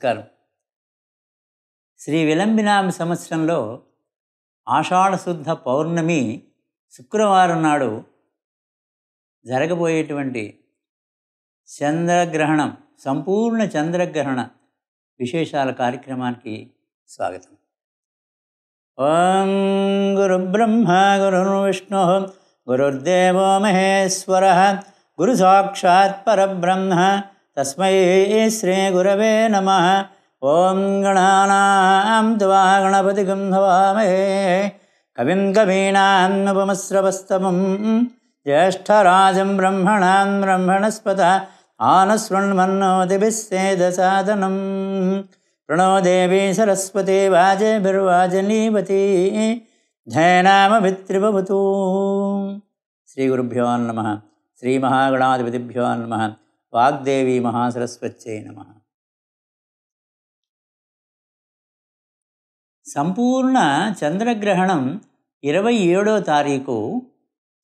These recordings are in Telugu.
నమస్కారం శ్రీ విలంబినామ సంవత్సరంలో ఆషాఢశుద్ధ పౌర్ణమి శుక్రవారం నాడు జరగబోయేటువంటి చంద్రగ్రహణం సంపూర్ణ చంద్రగ్రహణ విశేషాల కార్యక్రమానికి స్వాగతం ఓం గురుబ్రహ్మ విష్ణు గురుర్దేవో మహేశ్వర గురు సాక్షాత్ పరబ్రహ్మ तस्मै श्रीगुरवे नमः ॐ गणानां गणपतिगं भवामहे कविं कवीणान्नपमस्रवस्तमं ज्येष्ठराजं ब्रह्मणान् ब्रह्मणस्पत आनस्वृण्मन्नोतिभिस्सेदसादनं प्रणवदेवी सरस्वती वाजे बिरुवाजनीवती धेन नामभितृभवतु श्रीगुरुभ्युवान् नमः श्रीमहागणाधिपतिभ्यो नमः వాగ్దేవి మహాసరస్వత్యై నమ సంపూర్ణ చంద్రగ్రహణం ఇరవై ఏడో తారీఖు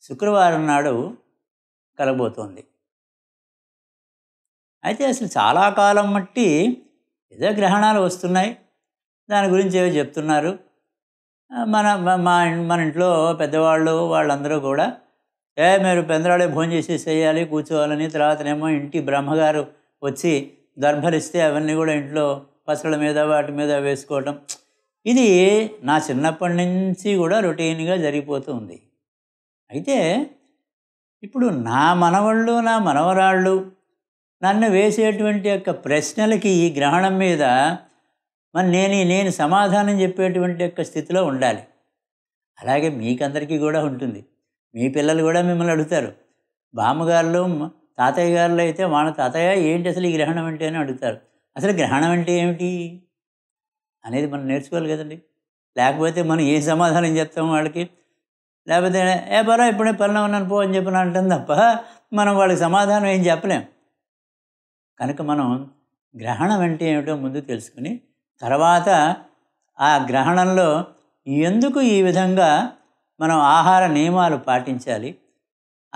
శుక్రవారం నాడు కలబోతోంది అయితే అసలు చాలా కాలం మట్టి ఏదో గ్రహణాలు వస్తున్నాయి దాని గురించి ఏవో చెప్తున్నారు మన మా మన ఇంట్లో పెద్దవాళ్ళు వాళ్ళందరూ కూడా ఏ మీరు పెందరాడే భోజనం చేసి చేయాలి కూర్చోవాలని తర్వాతనేమో ఇంటి బ్రహ్మగారు వచ్చి దర్భరిస్తే అవన్నీ కూడా ఇంట్లో పసల మీద వాటి మీద వేసుకోవటం ఇది నా చిన్నప్పటి నుంచి కూడా రొటీన్గా జరిగిపోతూ ఉంది అయితే ఇప్పుడు నా మనవళ్ళు నా మనవరాళ్ళు నన్ను వేసేటువంటి యొక్క ప్రశ్నలకి ఈ గ్రహణం మీద మరి నేను నేను సమాధానం చెప్పేటువంటి యొక్క స్థితిలో ఉండాలి అలాగే మీకందరికీ కూడా ఉంటుంది మీ పిల్లలు కూడా మిమ్మల్ని అడుగుతారు బామ్మగారులు తాతయ్య గారులు అయితే వాళ్ళ తాతయ్య ఏంటి అసలు ఈ గ్రహణం అంటే అని అడుగుతారు అసలు గ్రహణం అంటే ఏమిటి అనేది మనం నేర్చుకోవాలి కదండి లేకపోతే మనం ఏ సమాధానం చెప్తాం వాళ్ళకి లేకపోతే ఏ పరా ఇప్పుడే పనిలో ఉన్నాను పో అని చెప్పిన అంటాం తప్ప మనం వాళ్ళకి సమాధానం ఏం చెప్పలేం కనుక మనం గ్రహణం అంటే ఏమిటో ముందు తెలుసుకుని తర్వాత ఆ గ్రహణంలో ఎందుకు ఈ విధంగా మనం ఆహార నియమాలు పాటించాలి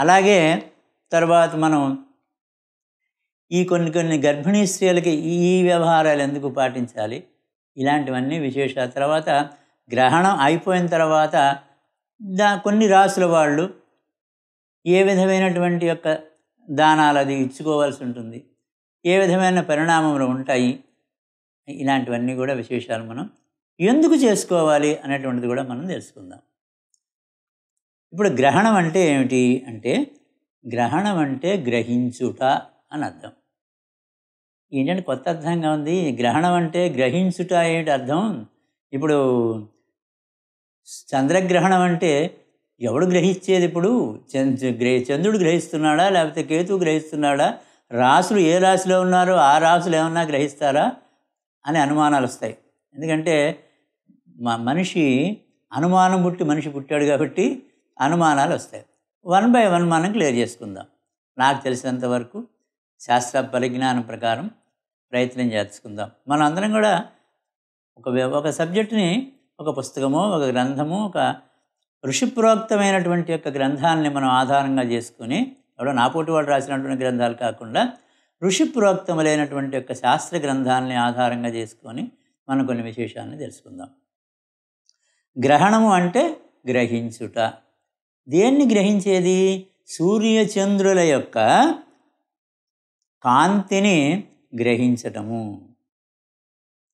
అలాగే తర్వాత మనం ఈ కొన్ని కొన్ని గర్భిణీ స్త్రీలకి ఈ వ్యవహారాలు ఎందుకు పాటించాలి ఇలాంటివన్నీ విశేష తర్వాత గ్రహణం అయిపోయిన తర్వాత దా కొన్ని రాసుల వాళ్ళు ఏ విధమైనటువంటి యొక్క దానాలు అది ఇచ్చుకోవాల్సి ఉంటుంది ఏ విధమైన పరిణామములు ఉంటాయి ఇలాంటివన్నీ కూడా విశేషాలు మనం ఎందుకు చేసుకోవాలి అనేటువంటిది కూడా మనం తెలుసుకుందాం ఇప్పుడు గ్రహణం అంటే ఏమిటి అంటే గ్రహణం అంటే గ్రహించుట అని అర్థం ఏంటంటే కొత్త అర్థంగా ఉంది గ్రహణం అంటే గ్రహించుట ఏంటి అర్థం ఇప్పుడు చంద్రగ్రహణం అంటే ఎవడు గ్రహించేది ఇప్పుడు చంద్రుడు గ్రహిస్తున్నాడా లేకపోతే కేతు గ్రహిస్తున్నాడా రాసులు ఏ రాశిలో ఉన్నారో ఆ రాసులు ఏమన్నా గ్రహిస్తారా అని అనుమానాలు వస్తాయి ఎందుకంటే మనిషి అనుమానం పుట్టి మనిషి పుట్టాడు కాబట్టి అనుమానాలు వస్తాయి వన్ బై వన్ మనం క్లియర్ చేసుకుందాం నాకు తెలిసినంత వరకు శాస్త్ర పరిజ్ఞానం ప్రకారం ప్రయత్నం చేసుకుందాం మనం అందరం కూడా ఒక ఒక సబ్జెక్టుని ఒక పుస్తకము ఒక గ్రంథము ఒక ఋషిప్రోక్తమైనటువంటి యొక్క గ్రంథాలని మనం ఆధారంగా చేసుకుని నా నాపోటి వాళ్ళు రాసినటువంటి గ్రంథాలు కాకుండా ఋషిప్రోక్తములైనటువంటి యొక్క శాస్త్ర గ్రంథాలని ఆధారంగా చేసుకొని మనం కొన్ని విశేషాలను తెలుసుకుందాం గ్రహణము అంటే గ్రహించుట దేన్ని గ్రహించేది సూర్యచంద్రుల యొక్క కాంతిని గ్రహించటము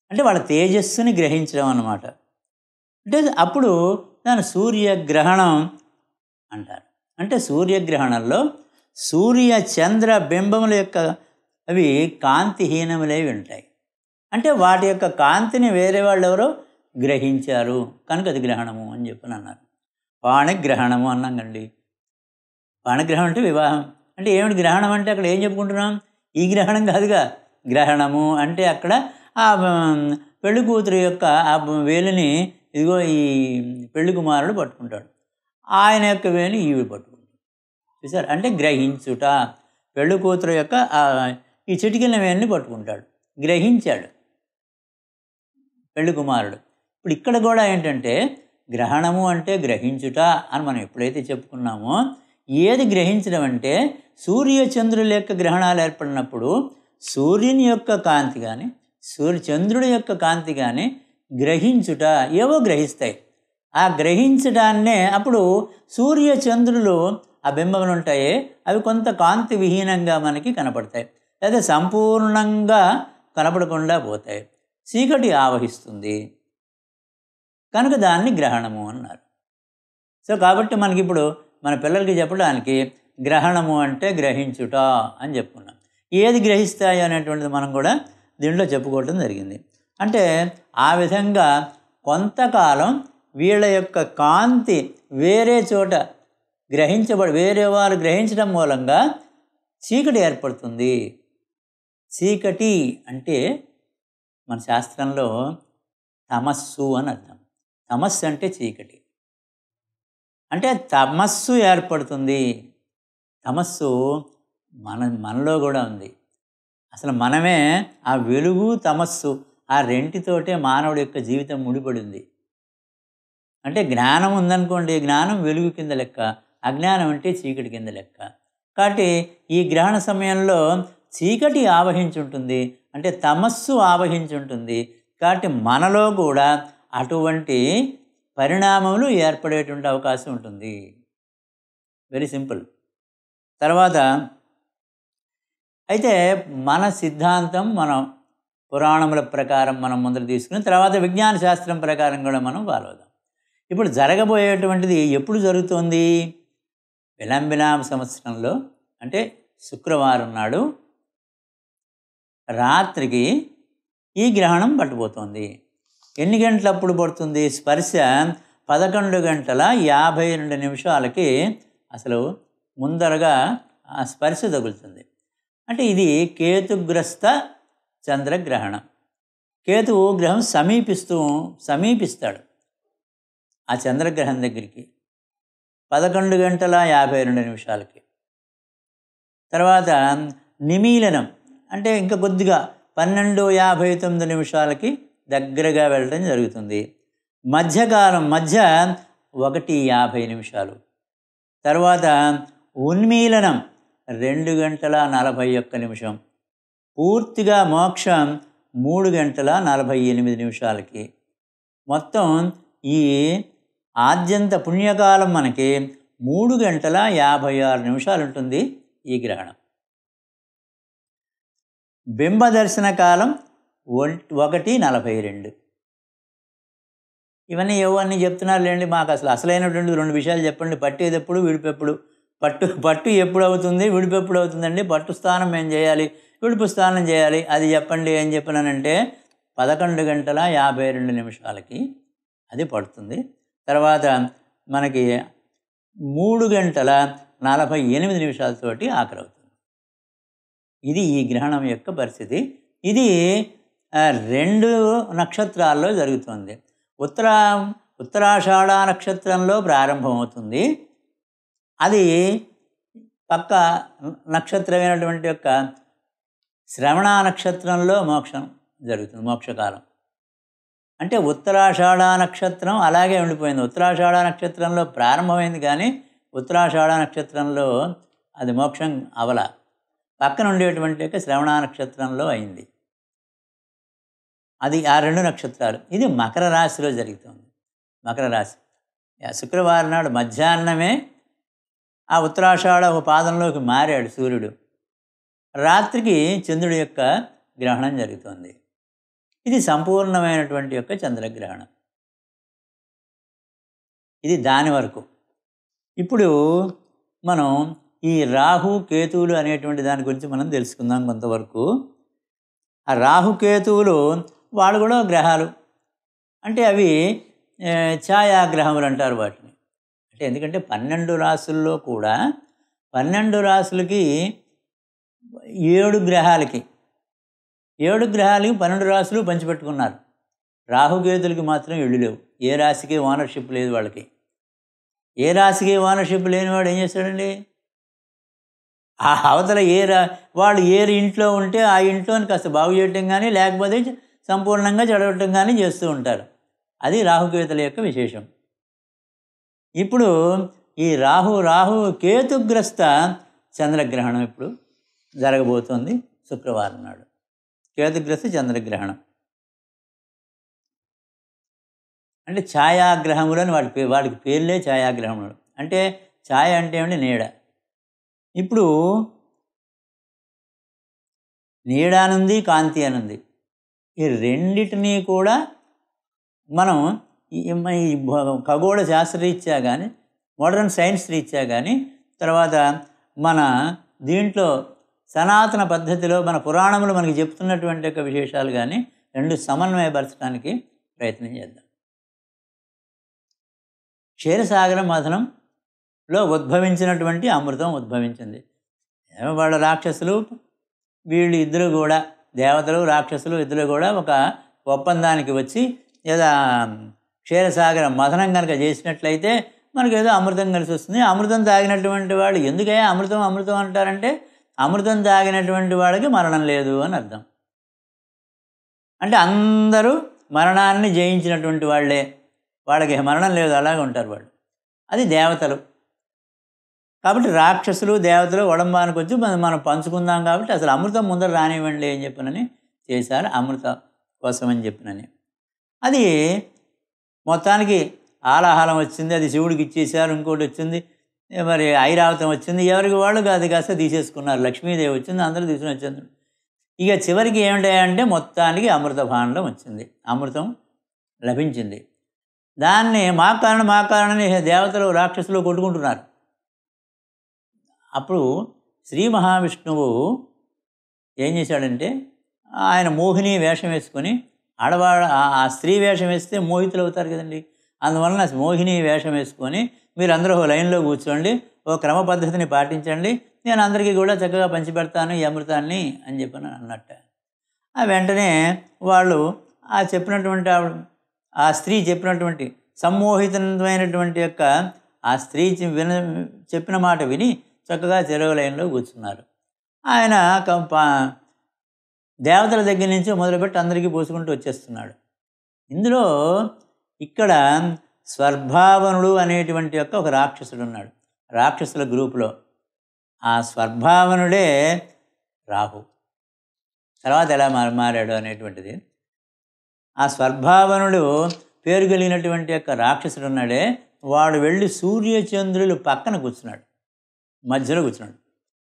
అంటే వాళ్ళ తేజస్సుని గ్రహించడం అన్నమాట అంటే అప్పుడు దాని సూర్యగ్రహణం అంటారు అంటే సూర్యగ్రహణంలో సూర్య చంద్ర బింబముల యొక్క అవి కాంతిహీనములేవి ఉంటాయి అంటే వాటి యొక్క కాంతిని వేరే వాళ్ళు ఎవరో గ్రహించారు కనుక అది గ్రహణము అని చెప్పని అన్నారు పాణిగ్రహణము అన్నాం అండి పాణిగ్రహణం అంటే వివాహం అంటే ఏమిటి గ్రహణం అంటే అక్కడ ఏం చెప్పుకుంటున్నాం ఈ గ్రహణం కాదుగా గ్రహణము అంటే అక్కడ ఆ పెళ్లి కూతురు యొక్క ఆ వేలిని ఇదిగో ఈ పెళ్లి కుమారుడు పట్టుకుంటాడు ఆయన యొక్క వేలు ఈవి పట్టుకుంటాడు చూసారు అంటే గ్రహించుట పెళ్లి కూతురు యొక్క ఈ చిటికిన వేలిని పట్టుకుంటాడు గ్రహించాడు పెళ్లి కుమారుడు ఇప్పుడు ఇక్కడ కూడా ఏంటంటే గ్రహణము అంటే గ్రహించుట అని మనం ఎప్పుడైతే చెప్పుకున్నామో ఏది గ్రహించడం అంటే సూర్యచంద్రుల యొక్క గ్రహణాలు ఏర్పడినప్పుడు సూర్యుని యొక్క కాంతి కానీ సూర్య చంద్రుడి యొక్క కాంతి కానీ గ్రహించుట ఏవో గ్రహిస్తాయి ఆ గ్రహించడాన్నే అప్పుడు సూర్య చంద్రులు ఆ బింబములు ఉంటాయి అవి కొంత కాంతి విహీనంగా మనకి కనపడతాయి లేదా సంపూర్ణంగా కనపడకుండా పోతాయి చీకటి ఆవహిస్తుంది కనుక దాన్ని గ్రహణము అన్నారు సో కాబట్టి మనకిప్పుడు మన పిల్లలకి చెప్పడానికి గ్రహణము అంటే గ్రహించుట అని చెప్పుకున్నాం ఏది గ్రహిస్తాయి అనేటువంటిది మనం కూడా దీంట్లో చెప్పుకోవటం జరిగింది అంటే ఆ విధంగా కొంతకాలం వీళ్ళ యొక్క కాంతి వేరే చోట గ్రహించబడి వేరే వారు గ్రహించడం మూలంగా చీకటి ఏర్పడుతుంది చీకటి అంటే మన శాస్త్రంలో తమస్సు అని అర్థం తమస్సు అంటే చీకటి అంటే తమస్సు ఏర్పడుతుంది తమస్సు మన మనలో కూడా ఉంది అసలు మనమే ఆ వెలుగు తమస్సు ఆ రెంటితోటే మానవుడి యొక్క జీవితం ముడిపడింది అంటే జ్ఞానం ఉందనుకోండి జ్ఞానం వెలుగు కింద లెక్క అజ్ఞానం అంటే చీకటి కింద లెక్క కాబట్టి ఈ గ్రహణ సమయంలో చీకటి ఆవహించుంటుంది అంటే తమస్సు ఆవహించుంటుంది కాబట్టి మనలో కూడా అటువంటి పరిణామములు ఏర్పడేటువంటి అవకాశం ఉంటుంది వెరీ సింపుల్ తర్వాత అయితే మన సిద్ధాంతం మనం పురాణముల ప్రకారం మనం ముందర తీసుకుని తర్వాత విజ్ఞాన శాస్త్రం ప్రకారం కూడా మనం ఫాలో ఇప్పుడు జరగబోయేటువంటిది ఎప్పుడు జరుగుతుంది విలంబినామ సంవత్సరంలో అంటే శుక్రవారం నాడు రాత్రికి ఈ గ్రహణం పట్టుబోతోంది ఎన్ని గంటలు అప్పుడు పడుతుంది స్పర్శ పదకొండు గంటల యాభై రెండు నిమిషాలకి అసలు ముందరగా ఆ స్పర్శ తగులుతుంది అంటే ఇది కేతుగ్రస్త చంద్రగ్రహణం కేతువు గ్రహం సమీపిస్తూ సమీపిస్తాడు ఆ చంద్రగ్రహం దగ్గరికి పదకొండు గంటల యాభై రెండు నిమిషాలకి తర్వాత నిమీలనం అంటే ఇంకా కొద్దిగా పన్నెండు యాభై తొమ్మిది నిమిషాలకి దగ్గరగా వెళ్ళడం జరుగుతుంది మధ్యకాలం మధ్య ఒకటి యాభై నిమిషాలు తర్వాత ఉన్మీలనం రెండు గంటల నలభై ఒక్క నిమిషం పూర్తిగా మోక్షం మూడు గంటల నలభై ఎనిమిది నిమిషాలకి మొత్తం ఈ ఆద్యంత పుణ్యకాలం మనకి మూడు గంటల యాభై ఆరు నిమిషాలు ఉంటుంది ఈ గ్రహణం బింబ దర్శన కాలం ఒకటి నలభై రెండు ఇవన్నీ ఏవో అన్నీ చెప్తున్నారు లేండి మాకు అసలు అసలైనటువంటి రెండు విషయాలు చెప్పండి పట్టేదెప్పుడు విడిపెప్పుడు పట్టు పట్టు ఎప్పుడు అవుతుంది విడిపెప్పుడు అవుతుందండి పట్టు స్నానం ఏం చేయాలి విడుపు స్నానం చేయాలి అది చెప్పండి ఏం చెప్పినానంటే పదకొండు గంటల యాభై రెండు నిమిషాలకి అది పడుతుంది తర్వాత మనకి మూడు గంటల నలభై ఎనిమిది నిమిషాలతోటి ఆఖరవుతుంది ఇది ఈ గ్రహణం యొక్క పరిస్థితి ఇది రెండు నక్షత్రాల్లో జరుగుతుంది ఉత్తర ఉత్తరాషాఢ నక్షత్రంలో ప్రారంభమవుతుంది అది పక్క నక్షత్రమైనటువంటి యొక్క శ్రవణ నక్షత్రంలో మోక్షం జరుగుతుంది మోక్షకాలం అంటే ఉత్తరాషాఢ నక్షత్రం అలాగే ఉండిపోయింది ఉత్తరాషాఢ నక్షత్రంలో ప్రారంభమైంది కానీ ఉత్తరాషాఢ నక్షత్రంలో అది మోక్షం అవల పక్కన ఉండేటువంటి యొక్క శ్రవణ నక్షత్రంలో అయింది అది ఆ రెండు నక్షత్రాలు ఇది మకర రాశిలో జరుగుతుంది మకర రాశి శుక్రవారం నాడు మధ్యాహ్నమే ఆ ఉత్తరాషాఢ ఒక పాదంలోకి మారాడు సూర్యుడు రాత్రికి చంద్రుడి యొక్క గ్రహణం జరుగుతుంది ఇది సంపూర్ణమైనటువంటి యొక్క చంద్రగ్రహణం ఇది దాని వరకు ఇప్పుడు మనం ఈ రాహు కేతువులు అనేటువంటి దాని గురించి మనం తెలుసుకుందాం కొంతవరకు ఆ రాహుకేతువులు వాళ్ళు కూడా గ్రహాలు అంటే అవి ఛాయాగ్రహములు అంటారు వాటిని అంటే ఎందుకంటే పన్నెండు రాసుల్లో కూడా పన్నెండు రాసులకి ఏడు గ్రహాలకి ఏడు గ్రహాలకి పన్నెండు రాసులు పంచిపెట్టుకున్నారు రాహుకేతులకి మాత్రం ఇళ్ళు లేవు ఏ రాశికి ఓనర్షిప్ లేదు వాళ్ళకి ఏ రాశికి ఓనర్షిప్ లేనివాడు ఏం చేస్తాడండి ఆ అవతల ఏ రా వాళ్ళు ఏ ఇంట్లో ఉంటే ఆ ఇంట్లో కాస్త బాగు చేయటం కానీ లేకపోతే సంపూర్ణంగా చదవటం కానీ చేస్తూ ఉంటారు అది రాహుకేతుల యొక్క విశేషం ఇప్పుడు ఈ రాహు రాహు కేతుగ్రస్త చంద్రగ్రహణం ఇప్పుడు జరగబోతోంది శుక్రవారం నాడు కేతుగ్రస్త చంద్రగ్రహణం అంటే ఛాయాగ్రహములు అని వాటి వాడికి పేర్లే ఛాయాగ్రహములు అంటే ఛాయ అంటే ఏమిటి నీడ ఇప్పుడు నీడ అనుంది కాంతి అనుంది ఈ రెండింటినీ కూడా మనం ఈ ఖగోళ శాస్త్రరీత్యా కానీ మోడర్న్ సైన్స్ రీత్యా కానీ తర్వాత మన దీంట్లో సనాతన పద్ధతిలో మన పురాణములు మనకి చెప్తున్నటువంటి యొక్క విశేషాలు కానీ రెండు సమన్వయపరచడానికి ప్రయత్నం చేద్దాం క్షీరసాగర మథనంలో ఉద్భవించినటువంటి అమృతం ఉద్భవించింది ఏమో వాళ్ళ రాక్షసులు వీళ్ళు ఇద్దరు కూడా దేవతలు రాక్షసులు ఇద్దరు కూడా ఒక ఒప్పందానికి వచ్చి లేదా క్షీరసాగరం మథనం కనుక చేసినట్లయితే మనకు ఏదో అమృతం కలిసి వస్తుంది అమృతం తాగినటువంటి వాళ్ళు ఎందుకే అమృతం అమృతం అంటారంటే అమృతం తాగినటువంటి వాళ్ళకి మరణం లేదు అని అర్థం అంటే అందరూ మరణాన్ని జయించినటువంటి వాళ్ళే వాళ్ళకి మరణం లేదు అలాగే ఉంటారు వాళ్ళు అది దేవతలు కాబట్టి రాక్షసులు దేవతలు ఒడంబానికి వచ్చి మనం మనం పంచుకుందాం కాబట్టి అసలు అమృతం ముందర రానివ్వండి అని చెప్పినని చేశారు అమృత కోసం అని చెప్పినని అది మొత్తానికి ఆలాహలం వచ్చింది అది శివుడికి ఇచ్చేసారు ఇంకోటి వచ్చింది మరి ఐరావతం వచ్చింది ఎవరికి వాళ్ళు అది కాస్త తీసేసుకున్నారు లక్ష్మీదేవి వచ్చింది అందరూ తీసుకుని వచ్చింది ఇక చివరికి ఏమిటంటే మొత్తానికి అమృత భాండం వచ్చింది అమృతం లభించింది దాన్ని మా కారణం మా కారణం దేవతలు రాక్షసులు కొట్టుకుంటున్నారు అప్పుడు శ్రీ మహావిష్ణువు ఏం చేశాడంటే ఆయన మోహిని వేషం వేసుకొని ఆడవాడ ఆ స్త్రీ వేషం వేస్తే మోహితులు అవుతారు కదండి అందువలన మోహిని వేషం వేసుకొని మీరు అందరూ లైన్లో కూర్చోండి ఓ క్రమ పద్ధతిని పాటించండి నేను అందరికీ కూడా చక్కగా పంచిపెడతాను ఈ అమృతాన్ని అని చెప్పి అన్నట్ట ఆ వెంటనే వాళ్ళు ఆ చెప్పినటువంటి ఆ స్త్రీ చెప్పినటువంటి సమ్మోహితమైనటువంటి యొక్క ఆ స్త్రీ విన చెప్పిన మాట విని చక్కగా చెరువు లైన్లో కూర్చున్నారు ఆయన దేవతల దగ్గర నుంచి మొదలుపెట్టి అందరికీ పోసుకుంటూ వచ్చేస్తున్నాడు ఇందులో ఇక్కడ స్వర్భావనుడు అనేటువంటి యొక్క ఒక రాక్షసుడు ఉన్నాడు రాక్షసుల గ్రూపులో ఆ స్వర్భావనుడే రాహు తర్వాత ఎలా మారాడు అనేటువంటిది ఆ స్వర్భావనుడు పేరు కలిగినటువంటి యొక్క రాక్షసుడు ఉన్నాడే వాడు వెళ్ళి సూర్యచంద్రులు పక్కన కూర్చున్నాడు మధ్యలో కూర్చున్నాడు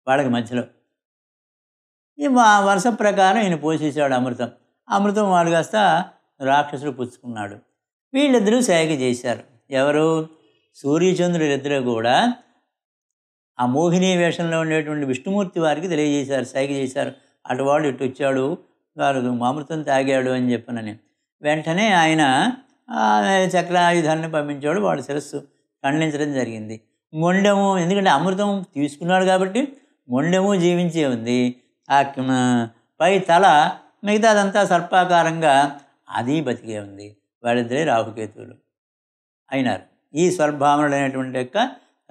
వాళ్ళకి మధ్యలో ఈ వరుస ప్రకారం ఈయన పోషించాడు అమృతం అమృతం వాడు కాస్త రాక్షసుడు పుచ్చుకున్నాడు వీళ్ళిద్దరూ సేగ చేశారు ఎవరు సూర్యచంద్రుడిద్దరు కూడా ఆ మోహిని వేషంలో ఉండేటువంటి విష్ణుమూర్తి వారికి తెలియజేశారు సైకి చేశారు అటువాడు ఇటు వచ్చాడు వారు అమృతం తాగాడు అని చెప్పనని వెంటనే ఆయన చక్రాయుధాన్ని పంపించాడు వాడు శిరస్సు ఖండించడం జరిగింది మొండెము ఎందుకంటే అమృతం తీసుకున్నాడు కాబట్టి మొండెము జీవించే ఉంది ఆ పై తల మిగతాదంతా సర్పాకారంగా అది బతికే ఉంది వాళ్ళిద్దరే రాహుకేతువులు అయినారు ఈ స్వర్భామనుడు అనేటువంటి యొక్క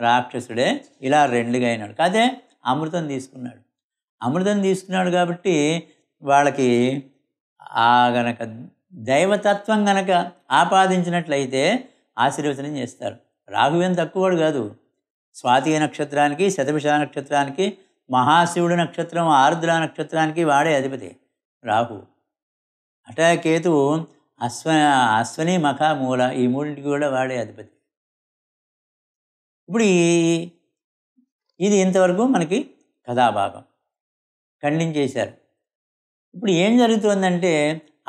రాక్షసుడే ఇలా రెండుగా అయినాడు కాదే అమృతం తీసుకున్నాడు అమృతం తీసుకున్నాడు కాబట్టి వాళ్ళకి ఆ గనక దైవతత్వం గనక ఆపాదించినట్లయితే ఆశీర్వచనం చేస్తారు రాఘువేం తక్కువవాడు కాదు స్వాతి నక్షత్రానికి శతభిష నక్షత్రానికి మహాశివుడు నక్షత్రం ఆరుద్ర నక్షత్రానికి వాడే అధిపతి రాహు అటా కేతువు అశ్వ అశ్వని మఖ మూల ఈ మూడింటికి కూడా వాడే అధిపతి ఇప్పుడు ఇది ఇంతవరకు మనకి కథాభాగం ఖండించేశారు ఇప్పుడు ఏం జరుగుతుందంటే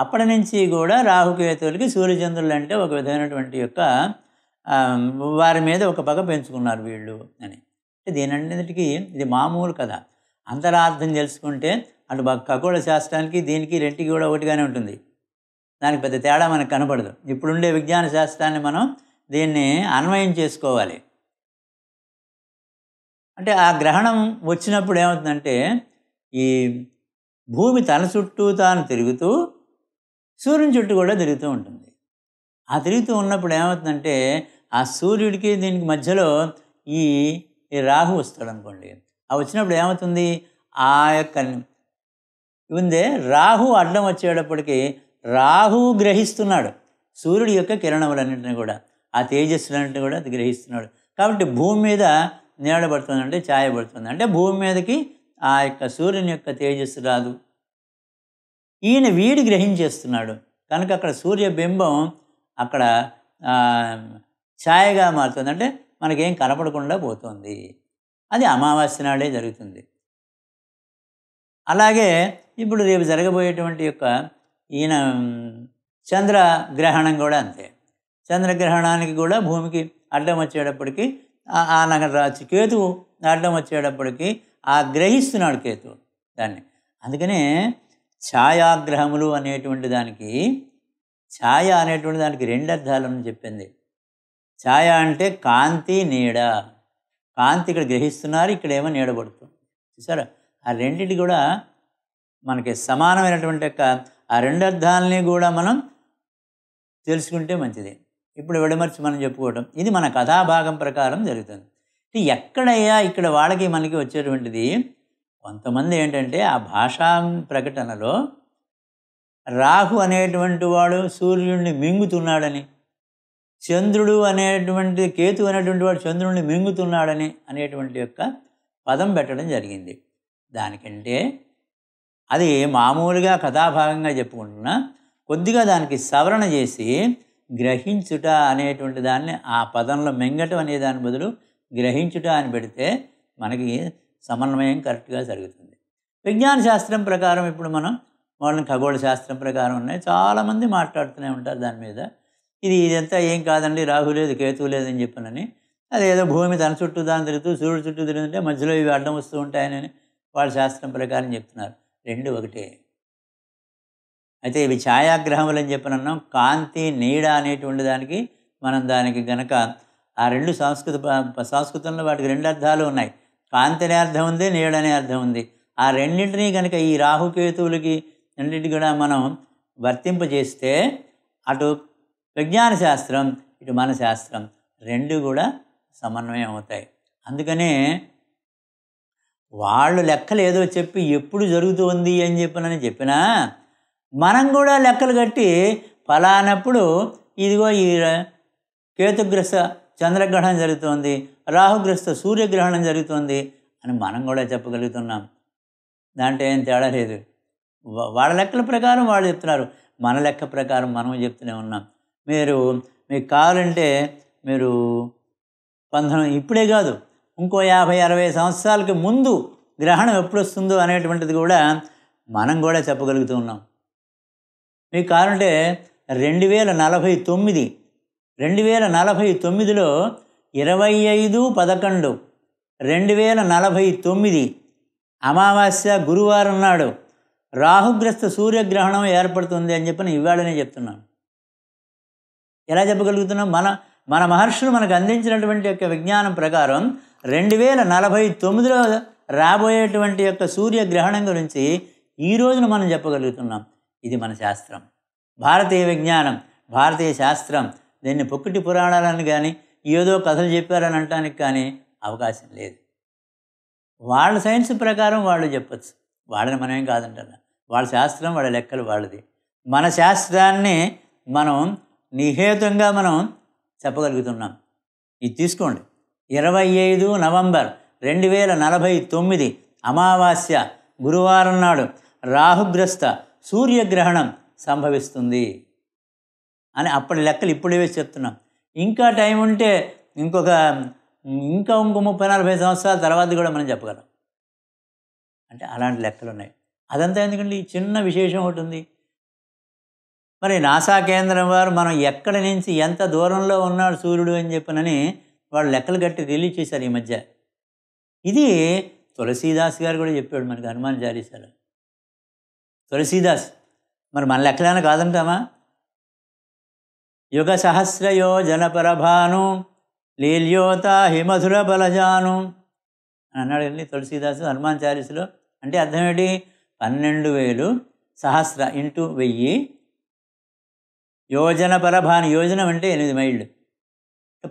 అప్పటి నుంచి కూడా రాహుకేతువులకి సూర్యచంద్రులు అంటే ఒక విధమైనటువంటి యొక్క వారి మీద ఒక పగ పెంచుకున్నారు వీళ్ళు అని దీనంతటికీ ఇది మామూలు కథ అంతరార్థం తెలుసుకుంటే అటు ఖగోళ శాస్త్రానికి దీనికి రెంటికి కూడా ఒకటిగానే ఉంటుంది దానికి పెద్ద తేడా మనకు కనపడదు ఇప్పుడుండే విజ్ఞాన శాస్త్రాన్ని మనం దీన్ని అన్వయం చేసుకోవాలి అంటే ఆ గ్రహణం వచ్చినప్పుడు ఏమవుతుందంటే ఈ భూమి తన చుట్టూ తాను తిరుగుతూ సూర్యుని చుట్టూ కూడా తిరుగుతూ ఉంటుంది ఆ తిరుగుతూ ఉన్నప్పుడు ఏమవుతుందంటే ఆ సూర్యుడికి దీనికి మధ్యలో ఈ రాహు వస్తాడు అనుకోండి ఆ వచ్చినప్పుడు ఏమవుతుంది ఆ యొక్క ఉందే రాహు అడ్డం వచ్చేటప్పటికి రాహు గ్రహిస్తున్నాడు సూర్యుడి యొక్క కిరణములన్నింటినీ కూడా ఆ తేజస్సులన్నింటినీ కూడా అది గ్రహిస్తున్నాడు కాబట్టి భూమి మీద నీడబడుతుంది అంటే ఛాయబడుతుంది అంటే భూమి మీదకి ఆ యొక్క సూర్యుని యొక్క తేజస్సు రాదు ఈయన వీడి గ్రహించేస్తున్నాడు కనుక అక్కడ సూర్యబింబం అక్కడ ఛాయగా మారుతుంది అంటే మనకేం కనపడకుండా పోతుంది అది అమావాస్య నాడే జరుగుతుంది అలాగే ఇప్పుడు రేపు జరగబోయేటువంటి యొక్క ఈయన చంద్రగ్రహణం కూడా అంతే చంద్రగ్రహణానికి కూడా భూమికి అడ్డం వచ్చేటప్పటికి ఆ రాజు కేతువు అడ్డం వచ్చేటప్పటికి ఆ గ్రహిస్తున్నాడు కేతువు దాన్ని అందుకనే ఛాయాగ్రహములు అనేటువంటి దానికి ఛాయ అనేటువంటి దానికి రెండు అర్థాలను చెప్పింది ఛాయ అంటే కాంతి నీడ కాంతి ఇక్కడ గ్రహిస్తున్నారు ఇక్కడేమో నీడబడుతుంది చూసారా ఆ రెండింటి కూడా మనకి సమానమైనటువంటి యొక్క ఆ రెండు అర్థాలని కూడా మనం తెలుసుకుంటే మంచిది ఇప్పుడు విడమర్చి మనం చెప్పుకోవటం ఇది మన కథాభాగం ప్రకారం జరుగుతుంది ఎక్కడయ్యా ఇక్కడ వాళ్ళకి మనకి వచ్చేటువంటిది కొంతమంది ఏంటంటే ఆ భాషా ప్రకటనలో రాహు అనేటువంటి వాడు సూర్యుడిని మింగుతున్నాడని చంద్రుడు అనేటువంటి కేతు అనేటువంటి వాడు చంద్రుడిని మింగుతున్నాడని అనేటువంటి యొక్క పదం పెట్టడం జరిగింది దానికంటే అది మామూలుగా కథాభాగంగా చెప్పుకుంటున్నా కొద్దిగా దానికి సవరణ చేసి గ్రహించుట అనేటువంటి దాన్ని ఆ పదంలో మింగటం అనే దాని బదులు గ్రహించుట అని పెడితే మనకి సమన్వయం కరెక్ట్గా జరుగుతుంది విజ్ఞాన శాస్త్రం ప్రకారం ఇప్పుడు మనం వాళ్ళని ఖగోళ శాస్త్రం ప్రకారం ఉన్నాయి చాలామంది మాట్లాడుతూనే ఉంటారు దాని మీద ఇది ఇదంతా ఏం కాదండి రాహు లేదు కేతు లేదని చెప్పనని అదేదో భూమి తన చుట్టూ దాని తిరుగుతూ సూర్యుడు చుట్టూ తిరుగుతుంటే మధ్యలో ఇవి అడ్డం వస్తూ ఉంటాయని వాళ్ళ శాస్త్రం ప్రకారం చెప్తున్నారు రెండు ఒకటే అయితే ఇవి ఛాయాగ్రహములు అని చెప్పనన్నాం కాంతి నీడ అనేటువంటి దానికి మనం దానికి గనక ఆ రెండు సంస్కృత సంస్కృతంలో వాటికి రెండు అర్థాలు ఉన్నాయి కాంతి అనే అర్థం ఉంది నీడనే అర్థం ఉంది ఆ రెండింటినీ కనుక ఈ రాహుకేతువులకి అన్నింటినీ కూడా మనం వర్తింపజేస్తే అటు విజ్ఞాన శాస్త్రం ఇటు మన శాస్త్రం రెండు కూడా సమన్వయం అవుతాయి అందుకనే వాళ్ళు లెక్కలు ఏదో చెప్పి ఎప్పుడు జరుగుతుంది అని చెప్పినని చెప్పినా మనం కూడా లెక్కలు కట్టి ఫలానప్పుడు ఇదిగో ఈ కేతుగ్రస్త చంద్రగ్రహణం జరుగుతోంది రాహుగ్రస్త సూర్యగ్రహణం జరుగుతోంది అని మనం కూడా చెప్పగలుగుతున్నాం దాంట్లో ఏం తేడా లేదు వాళ్ళ లెక్కల ప్రకారం వాళ్ళు చెప్తున్నారు మన లెక్క ప్రకారం మనం చెప్తూనే ఉన్నాం మీరు మీకు కావాలంటే మీరు పంతొమ్మిది ఇప్పుడే కాదు ఇంకో యాభై అరవై సంవత్సరాలకి ముందు గ్రహణం ఎప్పుడు వస్తుందో అనేటువంటిది కూడా మనం కూడా చెప్పగలుగుతూ ఉన్నాం మీకు కావాలంటే రెండు వేల నలభై తొమ్మిది రెండు వేల నలభై తొమ్మిదిలో ఇరవై ఐదు పదకొండు రెండు వేల నలభై తొమ్మిది అమావాస్య గురువారం నాడు రాహుగ్రస్త సూర్యగ్రహణం ఏర్పడుతుంది అని చెప్పి ఇవాళనే చెప్తున్నాను ఎలా చెప్పగలుగుతున్నాం మన మన మహర్షులు మనకు అందించినటువంటి యొక్క విజ్ఞానం ప్రకారం రెండు వేల నలభై తొమ్మిదిలో రాబోయేటువంటి యొక్క సూర్యగ్రహణం గురించి ఈ రోజున మనం చెప్పగలుగుతున్నాం ఇది మన శాస్త్రం భారతీయ విజ్ఞానం భారతీయ శాస్త్రం దీన్ని పొక్కటి పురాణాలను కానీ ఏదో కథలు చెప్పారని అనటానికి కానీ అవకాశం లేదు వాళ్ళ సైన్స్ ప్రకారం వాళ్ళు చెప్పచ్చు వాళ్ళని మనమేం కాదంటారు వాళ్ళ శాస్త్రం వాళ్ళ లెక్కలు వాళ్ళది మన శాస్త్రాన్ని మనం నిహేతంగా మనం చెప్పగలుగుతున్నాం ఇది తీసుకోండి ఇరవై ఐదు నవంబర్ రెండు వేల నలభై తొమ్మిది అమావాస్య గురువారం నాడు రాహుగ్రస్త సూర్యగ్రహణం సంభవిస్తుంది అని అప్పటి లెక్కలు ఇప్పుడే చెప్తున్నాం ఇంకా టైం ఉంటే ఇంకొక ఇంకా ఇంకో ముప్పై నలభై సంవత్సరాల తర్వాత కూడా మనం చెప్పగలం అంటే అలాంటి లెక్కలు ఉన్నాయి అదంతా ఎందుకండి ఈ చిన్న విశేషం ఒకటి ఉంది మరి నాసా కేంద్రం వారు మనం ఎక్కడి నుంచి ఎంత దూరంలో ఉన్నాడు సూర్యుడు అని చెప్పనని వాళ్ళు లెక్కలు కట్టి రిలీజ్ చేశారు ఈ మధ్య ఇది తులసీదాస్ గారు కూడా చెప్పాడు మనకి హనుమాన్ జారీశారు తులసీదాస్ మరి మన లెక్కలైనా కాదంటామా యుగ సహస్రయో జనపరభాను లీల్యోత హిమధుర బలజాను అని అన్నాడు తులసీదాసు హనుమాన్ చాలీసులో అంటే అర్థం ఏంటి పన్నెండు వేలు సహస్ర ఇంటూ వెయ్యి యోజన పరభాని యోజనం అంటే ఎనిమిది మైళ్ళు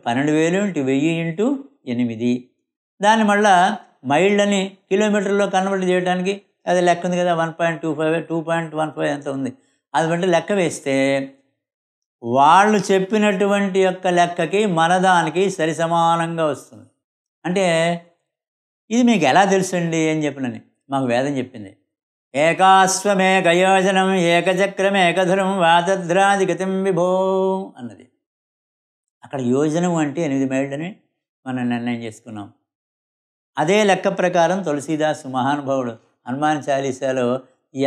పన్నెండు వేలు ఇంటూ వెయ్యి ఇంటూ ఎనిమిది దాని మళ్ళా మైళ్ళని కిలోమీటర్లో కన్వర్ట్ చేయడానికి అది లెక్క ఉంది కదా one point two five two point one five ఎంత ఉంది అది బట్టి లెక్క వేస్తే వాళ్ళు చెప్పినటువంటి యొక్క లెక్కకి మనదానికి సరి సమానంగా వస్తుంది అంటే ఇది మీకు ఎలా తెలుసండి అని చెప్పినని మాకు వేదం చెప్పింది ఏకాశ్వమే ఏకాశ్వమేకయోజనం ఏకధురం వాతధ్రాధిగతిం విభో అన్నది అక్కడ యోజనం అంటే ఎనిమిది మైళ్ళని మనం నిర్ణయం చేసుకున్నాం అదే లెక్క ప్రకారం తులసీదాసు మహానుభావుడు హనుమాన్ చాలీసాలో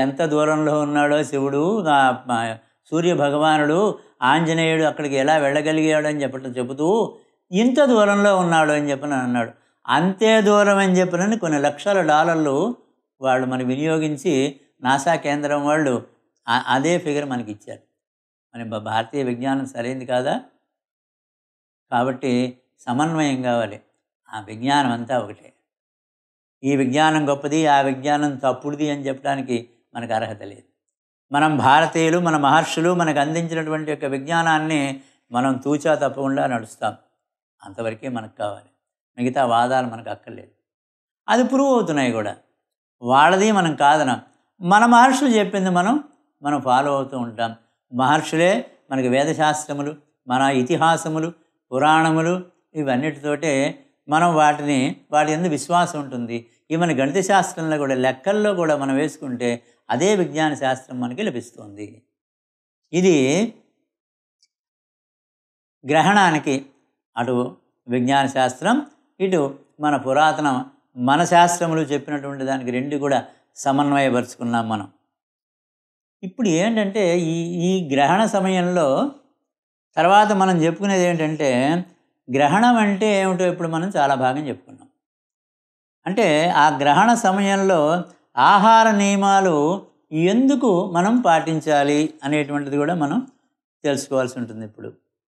ఎంత దూరంలో ఉన్నాడో శివుడు సూర్య భగవానుడు ఆంజనేయుడు అక్కడికి ఎలా వెళ్ళగలిగాడు అని చెప్పటం చెబుతూ ఇంత దూరంలో ఉన్నాడు అని చెప్పని అన్నాడు అంతే దూరం అని చెప్పనని కొన్ని లక్షల డాలర్లు వాళ్ళు మనం వినియోగించి నాసా కేంద్రం వాళ్ళు అదే ఫిగర్ మనకి ఇచ్చారు మన భారతీయ విజ్ఞానం సరైంది కాదా కాబట్టి సమన్వయం కావాలి ఆ విజ్ఞానం అంతా ఒకటే ఈ విజ్ఞానం గొప్పది ఆ విజ్ఞానం తప్పుడుది అని చెప్పడానికి మనకు అర్హత లేదు మనం భారతీయులు మన మహర్షులు మనకు అందించినటువంటి యొక్క విజ్ఞానాన్ని మనం తూచా తప్పకుండా నడుస్తాం అంతవరకే మనకు కావాలి మిగతా వాదాలు మనకు అక్కర్లేదు అది ప్రూవ్ అవుతున్నాయి కూడా వాళ్ళది మనం కాదనం మన మహర్షులు చెప్పింది మనం మనం ఫాలో అవుతూ ఉంటాం మహర్షులే మనకి వేదశాస్త్రములు మన ఇతిహాసములు పురాణములు ఇవన్నిటితోటే మనం వాటిని వాటి ఎందు విశ్వాసం ఉంటుంది ఈ మన గణిత శాస్త్రంలో కూడా లెక్కల్లో కూడా మనం వేసుకుంటే అదే విజ్ఞాన శాస్త్రం మనకి లభిస్తుంది ఇది గ్రహణానికి అటు విజ్ఞాన శాస్త్రం ఇటు మన పురాతన మన శాస్త్రములు చెప్పినటువంటి దానికి రెండు కూడా సమన్వయపరుచుకున్నాం మనం ఇప్పుడు ఏంటంటే ఈ ఈ గ్రహణ సమయంలో తర్వాత మనం చెప్పుకునేది ఏంటంటే గ్రహణం అంటే ఏమిటో ఇప్పుడు మనం చాలా భాగం చెప్పుకున్నాం అంటే ఆ గ్రహణ సమయంలో ఆహార నియమాలు ఎందుకు మనం పాటించాలి అనేటువంటిది కూడా మనం తెలుసుకోవాల్సి ఉంటుంది ఇప్పుడు